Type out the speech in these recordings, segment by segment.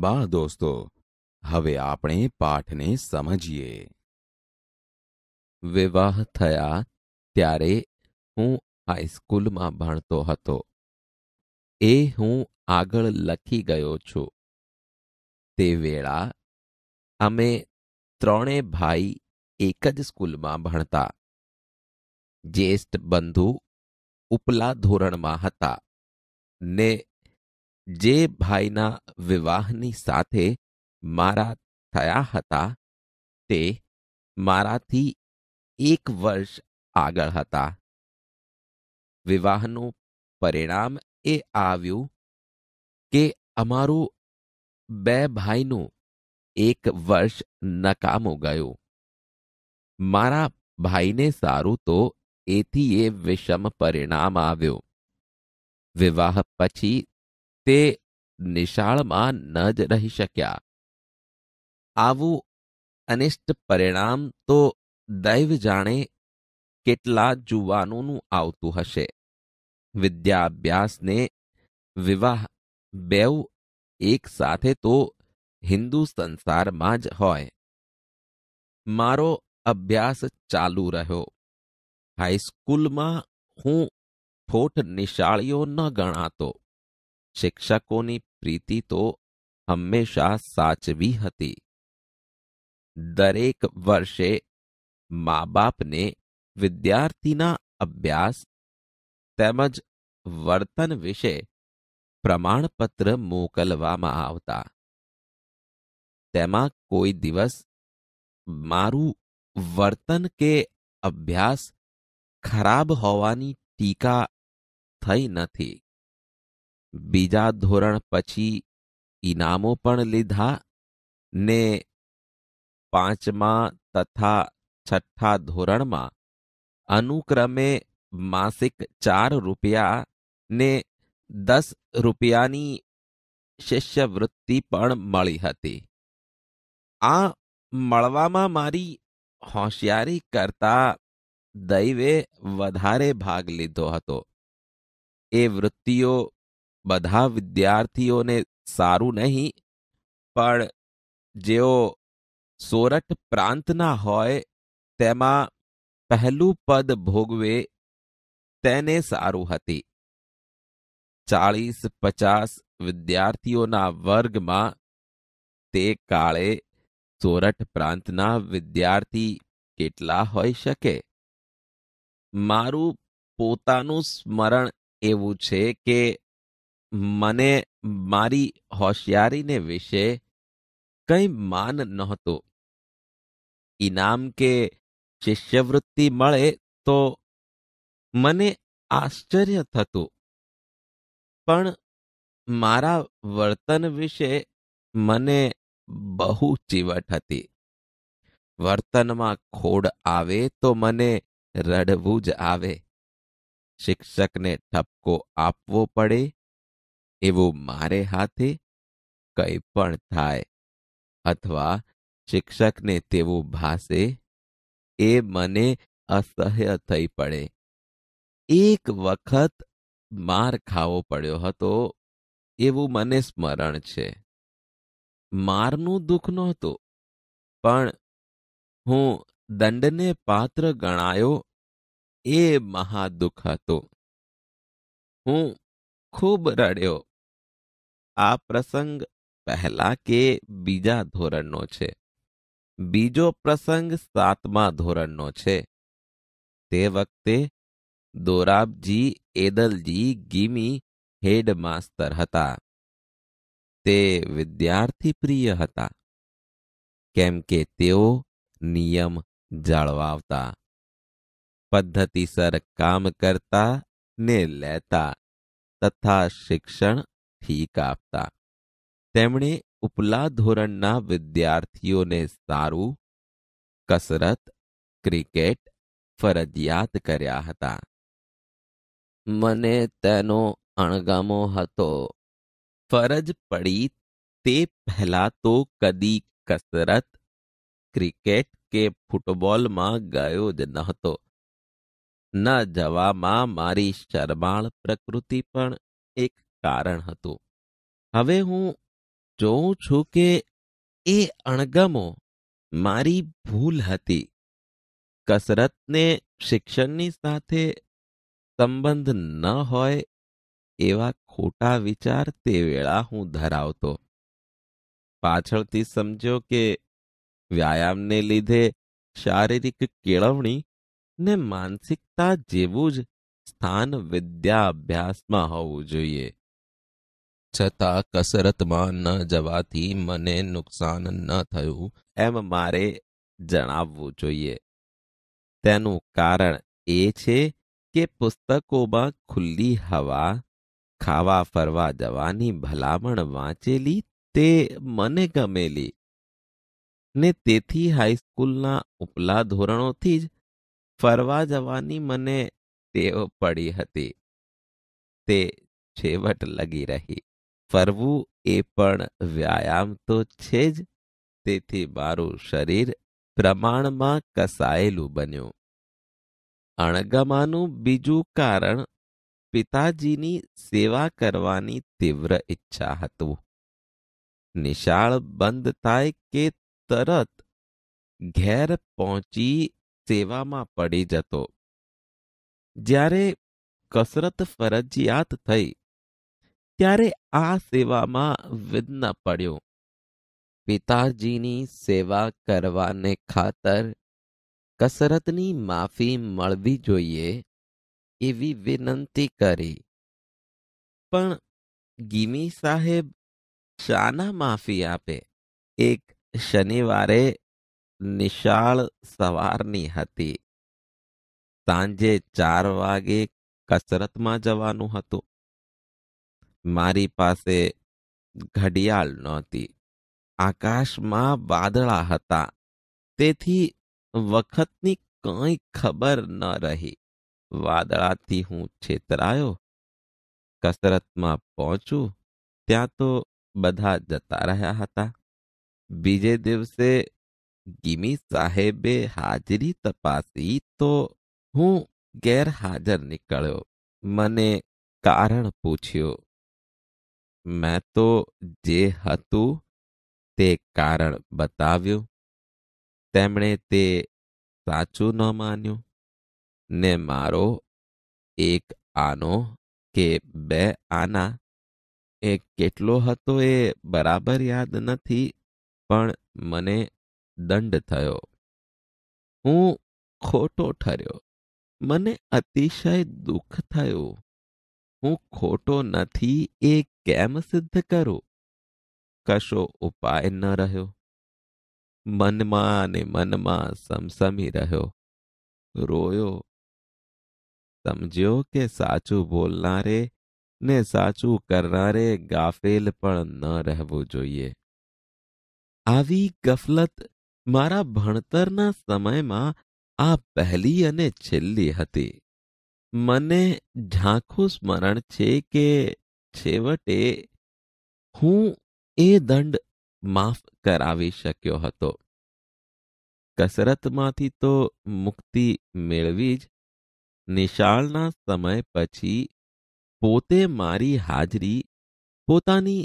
બા દોસ્તો હવે આપણે પાઠને સમજીએ વિવાહ થયા ત્યારે હું હાઈસ્કૂલમાં ભણતો હતો એ હું આગળ લખી ગયો છું તે વેળા અમે ત્રણે ભાઈ એક જ સ્કૂલમાં ભણતા જ્યેષ્ઠ બંધુ ઉપલા ધોરણમાં હતા ને જે ભાઈના વિવાહની સાથે મારા થયા હતા તે મારાથી એક વર્ષ આગળ હતા વિવાહનું પરિણામ એ આવ્યું કે અમારું બે ભાઈનું એક વર્ષ નકામું ગયું મારા ભાઈને સારું તો એથી એ વિષમ પરિણામ આવ્યું વિવાહ પછી તે નિશાળમાં ન જ રહી શક્યા આવું અનિષ્ટ પરિણામ તો દૈવ જાણે કેટલા જુવાનોનું આવતું હશે વિદ્યાભ્યાસને વિવાહ બેઉ એક સાથે તો હિન્દુ સંસારમાં જ હોય મારો અભ્યાસ ચાલુ રહ્યો હાઈસ્કૂલમાં હું ફોટ નિશાળીઓ ન ગણાતો શિક્ષકોની પ્રીતિ તો હંમેશા સાચવી હતી દરેક વર્ષે મા બાપને વિદ્યાર્થીના અભ્યાસ તેમજ વર્તન વિશે પ્રમાણપત્ર મોકલવામાં આવતા તેમાં કોઈ દિવસ મારું વર્તન કે અભ્યાસ ખરાબ હોવાની ટીકા થઈ નથી બીજા ધોરણ પછી ઇનામો પણ લીધા ને પાંચમા તથા છઠ્ઠા ધોરણમાં અનુક્રમે માસિક ચાર રૂપિયા ને દસ રૂપિયાની શિષ્યવૃત્તિ પણ મળી હતી આ મળવામાં મારી હોશિયારી કરતા દૈવે વધારે ભાગ લીધો હતો એ વૃત્તિઓ બધા વિદ્યાર્થીઓને સારું નહીં પણ જેઓ સોરઠ પ્રાંતના હોય તેમાં પહેલું પદ ભોગવે તેને સારું હતી ચાળીસ પચાસ વિદ્યાર્થીઓના વર્ગમાં તે કાળે સોરઠ પ્રાંતના વિદ્યાર્થી કેટલા હોઈ શકે મારું પોતાનું સ્મરણ એવું છે કે મને મારી હોશિયારીને વિશે કંઈ માન નહોતું ઇનામ કે શિષ્યવૃત્તિ મળે તો મને આશ્ચર્ય થતું પણ મારા વર્તન વિશે મને બહુ ચીવટ હતી વર્તનમાં ખોડ આવે તો મને રડવું જ આવે શિક્ષકને ઠપકો આપવો પડે એવું મારે હાથે કંઈ પણ થાય અથવા શિક્ષકને તેવું ભાસે એ મને અસહ્ય થઈ પડે એક વખત માર ખાવો પડ્યો હતો એવું મને સ્મરણ છે મારનું દુઃખ નહોતું પણ હું દંડને પાત્ર ગણાયો એ મહાદુઃખ હતું હું ખૂબ રડ્યો આ પ્રસંગ પહલા કે બીજા ધોરણનો છે બીજો પ્રસંગ 7મા ધોરણનો છે તે વખતે દોરાબજી એદલજી ગીમી હેડમાસ્ટર હતા તે વિદ્યાર્થી પ્રિય હતા કેમ કે તેઓ નિયમ જાળવાવતા પદ્ધતિસર કામ કરતા ને લેતા તથા શિક્ષણ ઠીક આપતા તેમણે ઉપલા ધોરણના વિદ્યાર્થીઓને સારું કસરત ક્રિકેટ ફરજિયાત કર્યા હતા મને તેનો અણગમો હતો ફરજ પડી તે પહેલા તો કદી કસરત ક્રિકેટ કે ફૂટબોલમાં ગયો જ નહોતો ન જવામાં મારી શરમાળ પ્રકૃતિ પણ એક કારણ હતું હવે હું જોઉં છું કે એ અણગમો મારી ભૂલ હતી કસરતને શિક્ષણની સાથે સંબંધ ન હોય એવા ખોટા વિચાર તે વેળા હું ધરાવતો પાછળથી સમજ્યો કે વ્યાયામને લીધે શારીરિક કેળવણી ને માનસિકતા જેવું જ સ્થાન વિદ્યા અભ્યાસમાં હોવું જોઈએ છતાં કસરતમાં ન જવાથી મને નુકસાન ન થયું એમ મારે જણાવવું જોઈએ તેનું કારણ એ છે કે પુસ્તકોમાં ખુલ્લી હવા ખાવા ફરવા જવાની ભલામણ વાંચેલી તે મને ગમેલી ને તેથી હાઈસ્કૂલના ઉપલા ધોરણોથી જ ફરવા જવાની મને ટેવ પડી હતી તે છેવટ લગી રહી ફરવું એ પણ વ્યાયામ તો છે જ તેથી મારું શરીર પ્રમાણમાં કસાયેલું બન્યું અણગમાનું બીજું કારણ પિતાજીની સેવા કરવાની તીવ્ર ઈચ્છા હતું નિશાળ બંધ થાય કે તરત ઘેર પહોંચી સેવામાં પડી જતો જ્યારે કસરત ફરજિયાત થઈ ત્યારે આ સેવામાં વિઘ્ન પડ્યો પિતાજીની સેવા કરવાને ખાતર કસરતની માફી મળવી જોઈએ એવી વિનંતી કરી પણ ગીમી સાહેબ શાના માફી આપે એક શનિવારે નિશાળ સવારની હતી સાંજે ચાર વાગે કસરતમાં જવાનું હતું મારી પાસે ઘડિયાળ નહોતી આકાશમાં વાદળા હતા તેથી વખતની કંઈ ખબર ન રહી વાદળાથી હું છેતરાયો કસરતમાં પહોંચું ત્યાં તો બધા જતા રહ્યા હતા બીજે દિવસે ગીમી સાહેબે હાજરી તપાસી તો હું ગેરહાજર નીકળ્યો મને કારણ પૂછ્યું મેં તો જે હતું તે કારણ બતાવ્યું તેમણે તે સાચું ન માન્યું ને મારો એક આનો કે બે આના એ કેટલો હતો એ બરાબર યાદ નથી પણ મને દંડ થયો હું ખોટો ઠર્યો મને અતિશય દુઃખ થયું હું ખોટો નથી એ કેમ સિદ્ધ કરું કશો ઉપાય ન રહ્યો મનમાં ને મનમાં સમસમી રહ્યો રોયો સમજ્યો કે સાચું બોલનારે ને સાચું કરનારે ગાફેલ પણ ન રહેવું જોઈએ આવી ગફલત મારા ભણતરના સમયમાં આ પહેલી અને છેલ્લી હતી મને ઝાંખું સ્મરણ છે કે છેવટે હું એ દંડ માફ કરાવી શક્યો હતો કસરતમાંથી તો મુક્તિ મેળવી જ નિશાળના સમય પછી પોતે મારી હાજરી પોતાની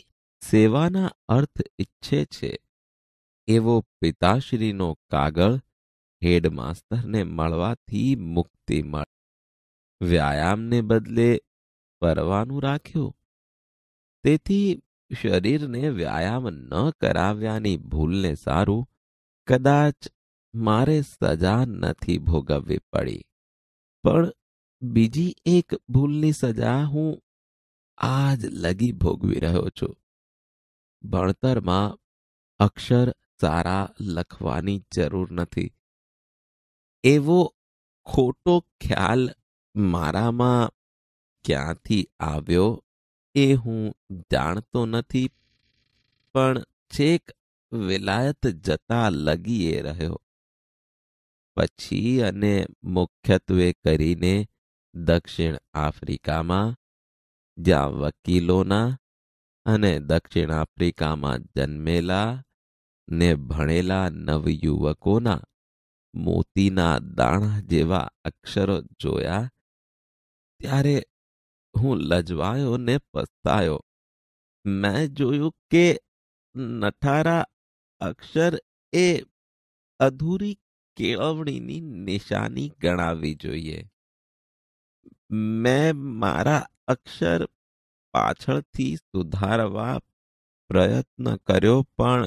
સેવાના અર્થ ઈચ્છે છે એવો પિતાશ્રીનો કાગળ હેડમાસ્તરને મળવાથી મુક્તિ મળ વ્યાયામને બદલે પરવાનું રાખ્યું તેથી શરીરને વ્યાયામ ન કરાવ્યાની ભૂલને સારું કદાચ મારે સજા નથી ભોગવવી પડી પણ બીજી એક ભૂલની સજા હું આજ લગી ભોગવી રહ્યો છું ભણતરમાં અક્ષર સારા લખવાની જરૂર નથી એવો ખોટો ખ્યાલ મારામાં ક્યાંથી આવ્યો એ હું જાણતો નથી પણ છેક વિલાયત જતા લગીએ રહ્યો પછી અને મુખ્યત્વે કરીને દક્ષિણ આફ્રિકામાં જ્યાં વકીલોના અને દક્ષિણ આફ્રિકામાં જન્મેલા ને ભણેલા નવયુવકોના મોતીના દાણા જેવા અક્ષરો જોયા ત્યારે હું લજવાયો ને પસ્તાયો મેં જોયું કે નઠારા અક્ષર એ અધૂરી કેળવણીની નિશાની ગણાવી જોઈએ મેં મારા અક્ષર પાછળથી સુધારવા પ્રયત્ન કર્યો પણ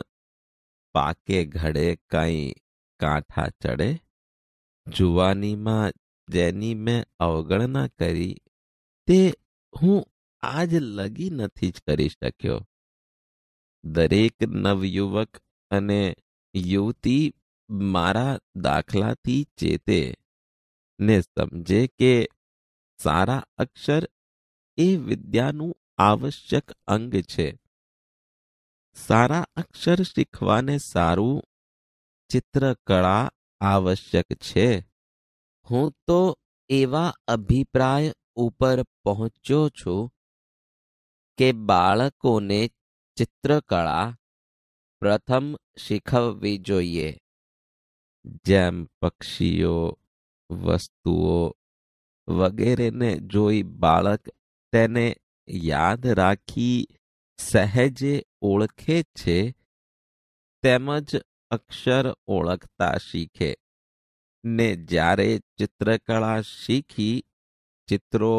પાકે ઘડે કંઈ કાંઠા ચડે જુવાનીમાં જેની મેં અવગણના કરી તે હું આજ લગી નથી જ કરી શક્યો દરેક નવયુવક અને યુવતી મારા દાખલાથી ચેતે ને સમજે કે સારા અક્ષર એ વિદ્યાનું આવશ્યક અંગ છે સારા અક્ષર શીખવાને સારું ચિત્રકળા આવશ્યક છે હું તો એવા અભિપ્રાય ઉપર પહોંચ્યો છું કે બાળકોને ચિત્રકળા પ્રથમ શીખવવી જોઈએ જેમ પક્ષીઓ વસ્તુઓ વગેરેને જોઈ બાળક તેને યાદ રાખી સહેજે ઓળખે છે તેમજ અક્ષર ઓળખતા શીખે ને જ્યારે ચિત્રકળા શીખી ચિત્રો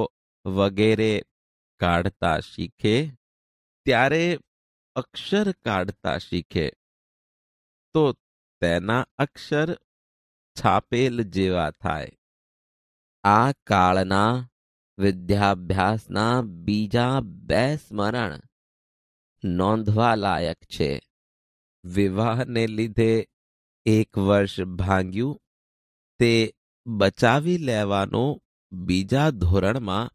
વગેરે કાઢતા શીખે ત્યારે અક્ષર કાઢતા શીખે તો તેના અક્ષર છાપેલ જેવા થાય આ કાળના વિદ્યાભ્યાસના બીજા બે સ્મરણ નોંધવા લાયક છે વિવાહને લીધે એક વર્ષ ભાંગ્યું તે બચાવી લેવાનો બીજા ધોરણમાં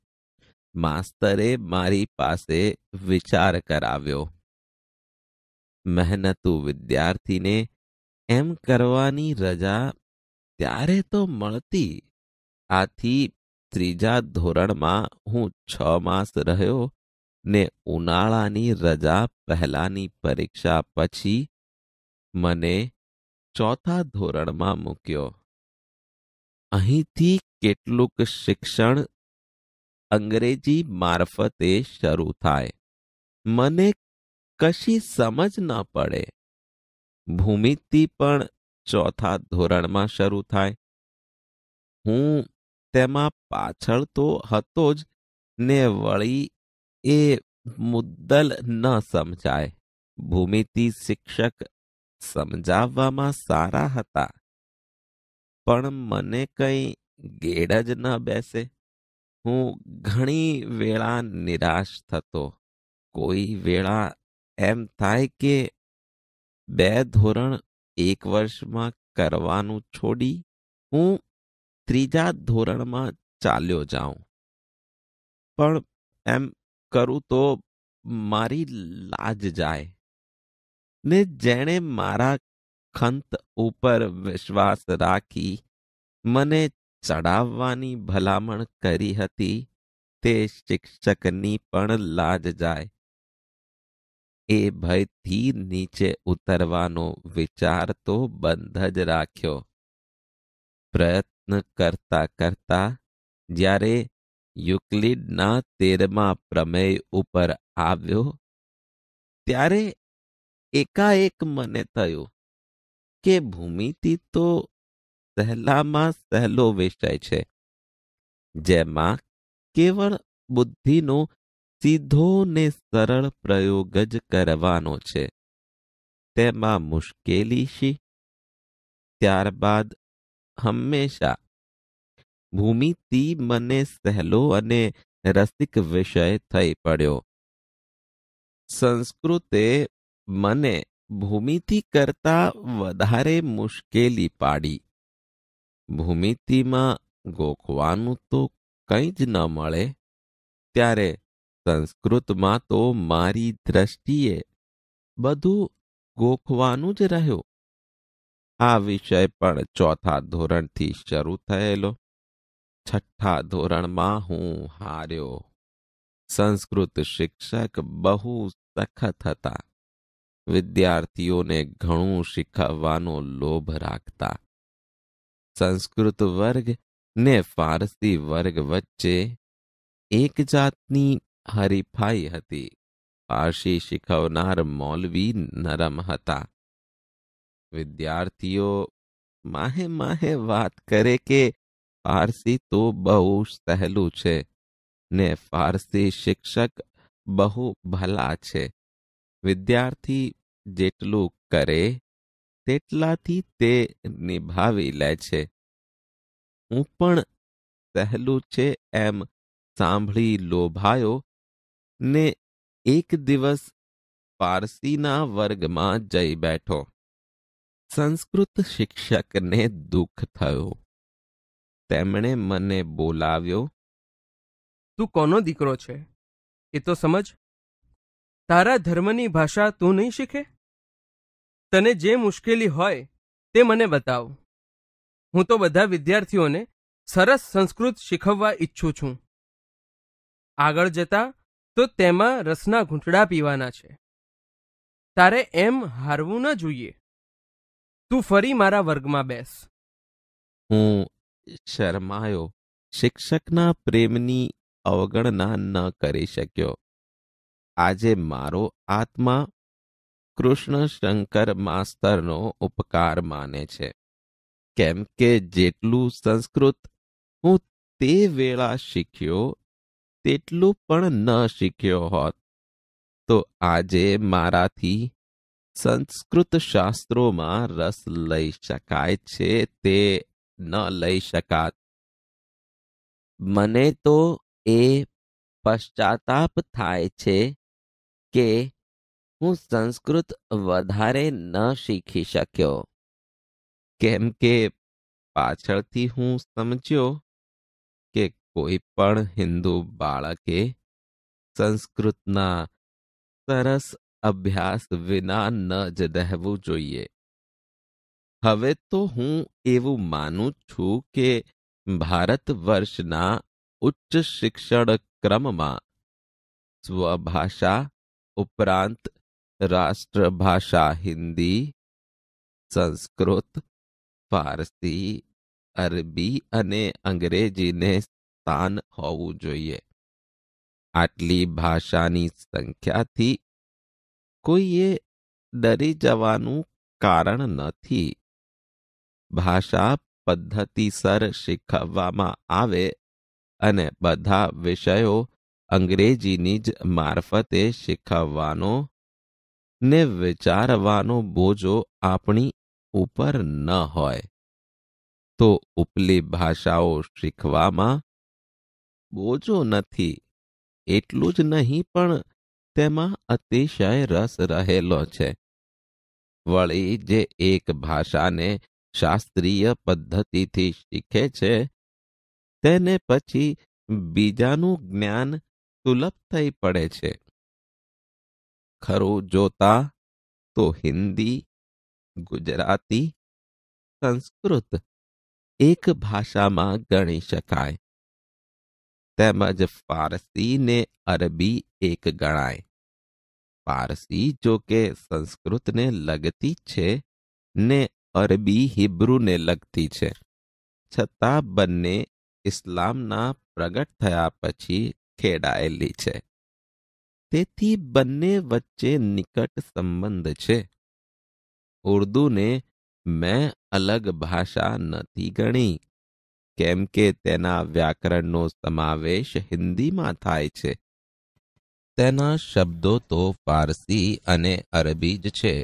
માસ્તરે મારી પાસે વિચાર કરાવ્યો મહેનતુ વિદ્યાર્થીને એમ કરવાની રજા ત્યારે તો મળતી આથી ત્રીજા ધોરણમાં હું છ માસ રહ્યો ને ઉનાળાની રજા પહેલાની પરીક્ષા પછી મને ચોથા ધોરણમાં મૂક્યો અહીંથી કેટલુંક શિક્ષણ અંગ્રેજી મારફતે શરૂ થાય મને કશી સમજ ન પડે ભૂમિતિ પણ ચોથા ધોરણમાં શરૂ થાય હું તેમાં પાછળ તો હતો જ ને વળી એ મુદ્દલ ન સમજાય ભૂમિતિ શિક્ષક સમજાવવામાં સારા હતા પણ મને કંઈ ગેડ જ ન બેસે હું ઘણી વેળા નિરાશ થતો કોઈ વેળા એમ થાય કે બે ધોરણ એક વર્ષમાં કરવાનું છોડી હું ત્રીજા ધોરણમાં ચાલ્યો જાઉં પણ એમ કરું તો મારી લાજ જાય ને જેણે મારા ખંત ઉપર વિશ્વાસ રાખી મને ચડાવવાની ભલામણ કરી હતી તે શિક્ષકની પણ લાજ જાય એ ભયથી નીચે ઉતરવાનો વિચાર તો બંધ જ રાખ્યો પ્રયત્ન કરતા કરતા જ્યારે યુક્લિડના તેરમા પ્રમેય ઉપર આવ્યો ત્યારે એકાએક મને થયું કે ભૂમિતિ તો સહેલામાં સહેલો વેચાય છે જેમાં કેવળ બુદ્ધિનો સીધો ને સરળ પ્રયોગ જ કરવાનો છે તેમાં મુશ્કેલી શી ત્યારબાદ હંમેશા ભૂમિથી મને સહેલો અને રસિક વિષય થઈ પડ્યો સંસ્કૃતે મને ભૂમિતિ કરતા વધારે મુશ્કેલી પાડી ભૂમિતિમાં ગોખવાનું તો કંઈ જ ન મળે ત્યારે સંસ્કૃતમાં તો મારી દ્રષ્ટિએ બધું ગોખવાનું જ રહ્યું આ વિષય પણ ચોથા ધોરણથી શરૂ થયેલો છઠ્ઠા ધોરણમાં હું હાર્યો સંસ્કૃત શિક્ષક બહુ સખત હતા વિદ્યાર્થીઓને ઘણું શીખવવાનો લોભ રાખતા संस्कृत वर्ग ने फारसी वर्ग वच्चे एक जातनी हरिफाई हती पारसी शिखवनार मौलवी नरम हता विद्यार्थियों माहे माहे बात करे के पारसी तो बहु सहलू छे ने फारसी शिक्षक बहु भला छे विद्यार्थी जेटलू करे તેટલાથી તે નિભાવી લે છે હું પણ સહેલું છે એમ સાંભળી લોભાયો ને એક દિવસ પારસીના વર્ગમાં જઈ બેઠો સંસ્કૃત શિક્ષકને દુઃખ થયો તેમણે મને બોલાવ્યો તું કોનો દીકરો છે એ તો સમજ તારા ધર્મની ભાષા તું નહીં શીખે તને જે મુશ્કેલી હોય તે મને બતાવ હું તો બધા વિદ્યાર્થીઓને સરસ સંસ્કૃત શીખવવા ઈચ્છું છું આગળ જતા તો તેમાં રસના ઘૂંટડા પીવાના છે તારે એમ હારવું ન જોઈએ તું ફરી મારા વર્ગમાં બેસ હું શરમાયો શિક્ષકના પ્રેમની અવગણના ન કરી શક્યો આજે મારો આત્મા કૃષ્ણ શંકર માસ્તરનો ઉપકાર માને છે કેમ કે જેટલું સંસ્કૃત હું તે વેળા શીખ્યો તેટલું પણ ન શીખ્યો હોત તો આજે મારાથી સંસ્કૃત શાસ્ત્રોમાં રસ લઈ શકાય છે તે ન લઈ શકાત મને તો એ પશ્ચાતાપ થાય છે કે હું સંસ્કૃત વધારે ન શીખી શક્યો કેમ કે પાછળથી હું સમજ્યો કે કોઈ પણ હિન્દુ બાળકે સંસ્કૃતના સરસ અભ્યાસ વિના ન જ રહેવું જોઈએ હવે તો હું એવું માનું છું કે ભારત વર્ષના ઉચ્ચ શિક્ષણ ક્રમમાં સ્વભાષા ઉપરાંત રાષ્ટ્રભાષા હિન્દી સંસ્કૃત ફારસી અરબી અને અંગ્રેજીને સ્થાન હોવું જોઈએ આટલી ભાષાની સંખ્યાથી કોઈએ ડરી જવાનું કારણ નથી ભાષા પદ્ધતિસર શીખવવામાં આવે અને બધા વિષયો અંગ્રેજીની જ મારફતે શીખવવાનો ને વિચારવાનો બોજો આપણી ઉપર ન હોય તો ઉપલી ભાષાઓ શીખવામાં બોજો નથી એટલું જ નહીં પણ તેમાં અતિશય રસ રહેલો છે વળી જે એક ભાષાને શાસ્ત્રીય પદ્ધતિથી શીખે છે તેને પછી બીજાનું જ્ઞાન સુલભ થઈ પડે છે हरो जोता तो हिंदी गुजराती संस्कृत एक भाषा में गणे શકાય તેમે જ ફારસી ને અરબી એક ગણાય ફારસી જો કે સંસ્કૃત ને લગતી છે ને અરબી હિબ્રુ ને લગતી છે છતા બનને ઇસ્લામ ના પ્રગટ થયા પછી ખેડાએલી છે તેથી બંને વચ્ચે નિકટ સંબંધ છે ઉર્દુને મેં અલગ ભાષા નથી ગણી કેમ કે તેના વ્યાકરણનો સમાવેશ હિન્દીમાં થાય છે તેના શબ્દો તો ફારસી અને અરબી જ છે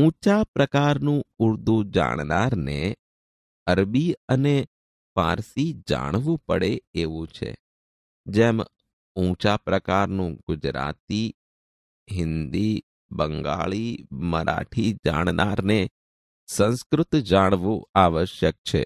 ઊંચા પ્રકારનું ઉર્દુ જાણનારને અરબી અને ફારસી જાણવું પડે એવું છે જેમ ઊંચા પ્રકારનું ગુજરાતી હિન્દી બંગાળી મરાઠી જાણનારને સંસ્કૃત જાણવું આવશ્યક છે